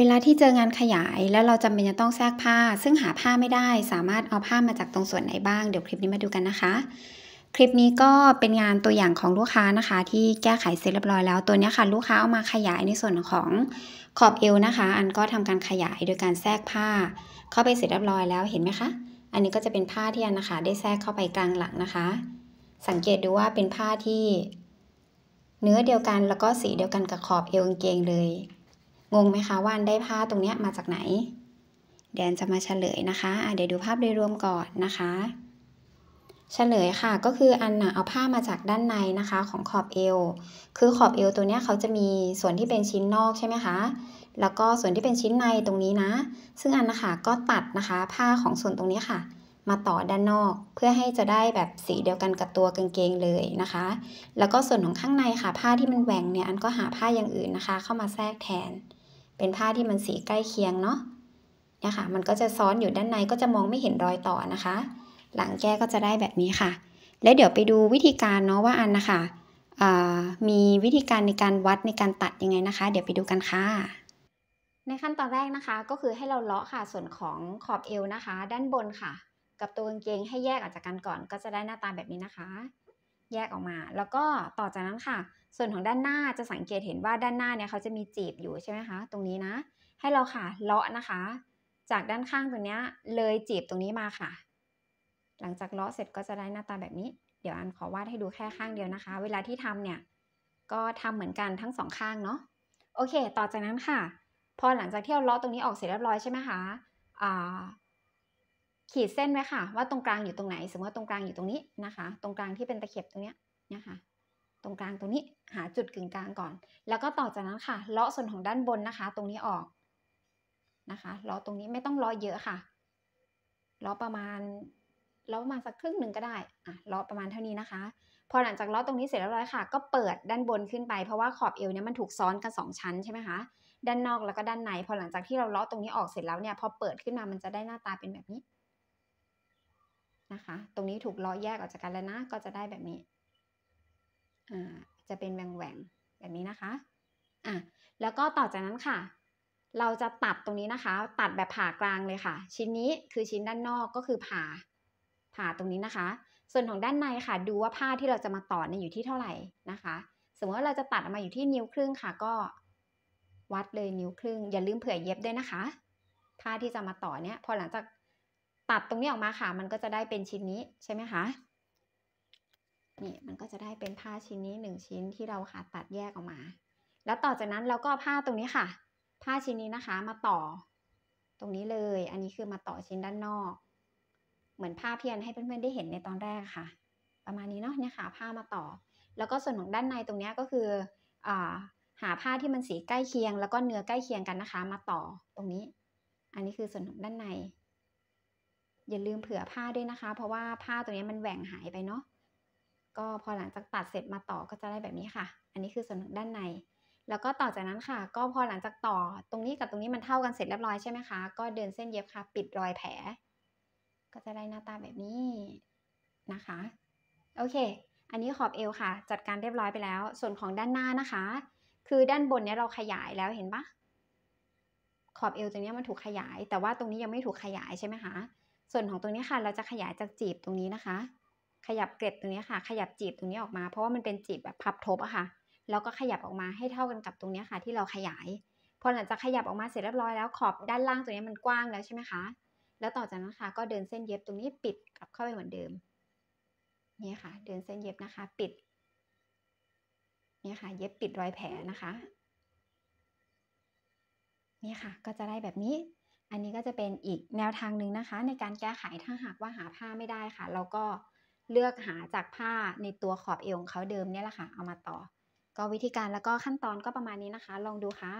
เวลาที่เจองานขยายแล้วเราจำเป็นจะต้องแทรกผ้า ซึ่งหาผ้าไม่ได้ สามารถเอาผ้ามาจากตรงส่วนไหนบ้าง เดี๋ยวคลิปนี้มาดูกันนะคะ คลิปนี้ก็เป็นงานตัวอย่างของลูกค้านะคะ ที่แก้ไขเสร็จเรียบร้อยแล้ว ตัวนี้ค่ะ ลูกค้าเอามาขยายในส่วนของขอบเอวนะคะ อันก็ทำการขยายโดยการแทรกผ้า เข้าไปเสร็จเรียบร้อยแล้วเห็นไหมคะ อันนี้ก็จะเป็นผ้าที่อันนะคะ ได้แทรกเข้าไปกลางหลังนะคะ สังเกตดูว่าเป็นผ้าที่เนื้อเดียวกัน แล้วก็สีเดียวกันกับขอบเอวกางเกงเลยงงไหมคะว่านได้ผ้าตรงเนี้ยมาจากไหน แดนจะมาเฉลยนะคะะเดี๋ยวดูภาพโดยรวมก่อนนะคะเฉลยค่ะ ก็คืออันนะเอาผ้ามาจากด้านในนะคะ ของขอบเอวคือขอบเอวตัวเนี้ยเขาจะมีส่วนที่เป็นชิ้นนอกใช่ไหมคะแล้วก็ส่วนที่เป็นชิ้นในตรงนี้นะ ซึ่งอันนะคะก็ตัดนะคะผ้าของส่วนตรงนี้ค่ะ มาต่อด้านนอกเพื่อให้จะได้แบบสีเดียวกันกับตัวกางเกงเลยนะคะ แล้วก็ส่วนของข้างในค่ะ ผ้าที่มันแหว่งเนี่ยอันก็หาผ้าอย่างอื่นนะคะ เข้ามาแทรกแทนเป็นผ้าที่มันสีใกล้เคียงเนาะเนี่ยค่ะมันก็จะซ้อนอยู่ด้านในก็จะมองไม่เห็นรอยต่อนะคะ หลังแก้ก็จะได้แบบนี้ค่ะ แล้วเดี๋ยวไปดูวิธีการเนาะว่าอันนะคะ มีวิธีการในการวัดในการตัดยังไงนะคะ เดี๋ยวไปดูกันค่ะ ในขั้นตอนแรกนะคะ ก็คือให้เราเลาะค่ะ ส่วนของขอบเอวนะคะ ด้านบนค่ะ กับตัวกางเกงให้แยกออกจากกันก่อน ก็จะได้หน้าตาแบบนี้นะคะแยกออกมาแล้วก็ต่อจากนั้นค่ะ ส่วนของด้านหน้าจะสังเกตเห็นว่าด้านหน้าเนี่ยเขาจะมีจีบอยู่ใช่ไหมคะตรงนี้นะ ให้เราค่ะเลาะนะคะ จากด้านข้างตรงนี้เลยจีบตรงนี้มาค่ะ หลังจากเลาะเสร็จก็จะได้หน้าตาแบบนี้ เดี๋ยวอันขอวาดให้ดูแค่ข้างเดียวนะคะ เวลาที่ทำเนี่ย ก็ทำเหมือนกันทั้งสองข้างเนาะโอเค ต่อจากนั้นค่ะ พอหลังจากที่เราเลาะตรงนี้ออกเสร็จเรียบร้อยใช่ไหมคะอ่าขีดเส้นไว้ค่ะว่าตรงกลางอยู่ตรงไหน สมมติว่าตรงกลางอยู่ตรงนี้นะคะ ตรงกลางที่เป็นตะเข็บตรงเนี้ยนะคะตรงกลางตรงนี้หาจุดกึ่งกลางก่อน แล้วก็ต่อจากนั้นค่ะเลาะส่วนของด้านบนนะคะ ตรงนี้ออกนะคะเลาะตรงนี้ไม่ต้องเลาะเยอะค่ะเลาะประมาณเลาะประมาณ สักครึ่งหนึ่งก็ได้ อ่ะเลาะประมาณเท่านี้นะคะ พอหลังจากเลาะตรงนี้เสร็จแล้วค่ะ ก็เปิดด้านบนขึ้นไป เพราะว่าขอบเอวเนี่ยมันถูกซ้อนกันสองชั้นใช่ไหมคะด้านนอกแล้วก็ด้านในพอหลังจากที่เราเลาะตรงนี้ออกเสร็จแล้วเนี่ยพอเปิดขึ้นมามันจะได้หน้าตาเป็นแบบนี้นะคะตรงนี้ถูกล้อแยกออกจากกันแล้วนะ ก็จะได้แบบนี้อ่าจะเป็นแหวงแหวงแบบนี้นะคะอ่ะแล้วก็ต่อจากนั้นค่ะ เราจะตัดตรงนี้นะคะ ตัดแบบผ่ากลางเลยค่ะ ชิ้นนี้คือชิ้นด้านนอกก็คือผ่าผ่าตรงนี้นะคะ ส่วนของด้านในค่ะ ดูว่าผ้าที่เราจะมาต่อเนี่ยอยู่ที่เท่าไหร่นะคะ สมมติว่าเราจะตัดออกมาอยู่ที่นิ้วครึ่งค่ะ ก็ วัดเลยนิ้วครึ่งอย่าลืมเผื่อเย็บด้วยนะคะผ้าที่จะมาต่อเนี่ยพอหลังจากตัดตรงนี้ออกมาค่ะ มันก็จะได้เป็นชิ้นนี้ใช่ไหมคะ นี่มันก็จะได้เป็นผ้าชิ้นนี้หนึ่งชิ้นที่เราค่ะตัดแยกออกมา แล้วต่อจากนั้นเราก็ผ้าตรงนี้ค่ะ ผ้าชิ้นนี้นะคะ มาต่อ ตรงนี้เลย อันนี้คือมาต่อชิ้นด้านนอก เหมือนผ้าเพียนให้เพื่อนๆได้เห็นในตอนแรกค่ะ ประมาณนี้เนาะเนี่ยค่ะ ผ้ามาต่อ แล้วก็ส่วนของด้านในตรงนี้ก็คืออหาผ้าที่มันสีใกล้เคียงแล้วก็เนื้อใกล้เคียงกันนะคะ มาต่อตรงนี้ อันนี้คือส่วนของด้านในอย่าลืมเผื่อผ้าด้วยนะคะเพราะว่าผ้าตัวนี้มันแหว่งหายไปเนาะก็พอหลังจากตัดเสร็จมาต่อก็จะได้แบบนี้ค่ะ อันนี้คือส่วนนด้านใน แล้วก็ต่อจากนั้นค่ะ ก็พอหลังจากต่อ ตรงนี้กับตรงนี้มันเท่ากันเสร็จเรียบร้อยใช่ไหมคะก็เดินเส้นเย็บค่ะปิดรอยแผล ก็จะได้หน้าตาแบบนี้นะคะโอเค อันนี้ขอบเอวค่ะ จัดการเรียบร้อยไปแล้ว ส่วนของด้านหน้านะคะ คือด้านบนเนี้ยเราขยายแล้วเห็นปะขอบเอวตรงนี้มันถูกขยาย แต่ว่าตรงนี้ยังไม่ถูกขยายใช่ไหมคะส่วนของตรงนี้ค่ะเราจะขยายจากจีบตรงนี้นะคะ ขยับเกล็ดตรงนี้ค่ะ ขยับจีบตรงนี้ออกมาเพราะว่ามันเป็นจีบแบบพับทบอะค่ะ แล้วก็ขยับออกมาให้เท่ากันกับตรงนี้ค่ะ ที่เราขยาย พอหลังจากขยับออกมาเสร็จเรียบร้อยแล้วขอบด้านล่างตรงนี้มันกว้างแล้วใช่ไหมคะ แล้วต่อจากนั้นค่ะก็เดินเส้นเย็บตรงนี้ปิดกลับเข้าไปเหมือนเดิมนี่ค่ะ เดินเส้นเย็บนะคะ ปิดนี่ค่ะ เย็บปิดรอยแผลนะคะ นี่ค่ะก็จะได้แบบนี้อันนี้ก็จะเป็นอีกแนวทางหนึ่งนะคะ ในการแก้ไขถ้าหากว่าหาผ้าไม่ได้ค่ะ เราก็เลือกหาจากผ้าในตัวขอบเอวของเขาเดิมเนี่ยแหละค่ะ เอามาต่อ ก็วิธีการแล้วก็ขั้นตอนก็ประมาณนี้นะคะ ลองดูค่ะ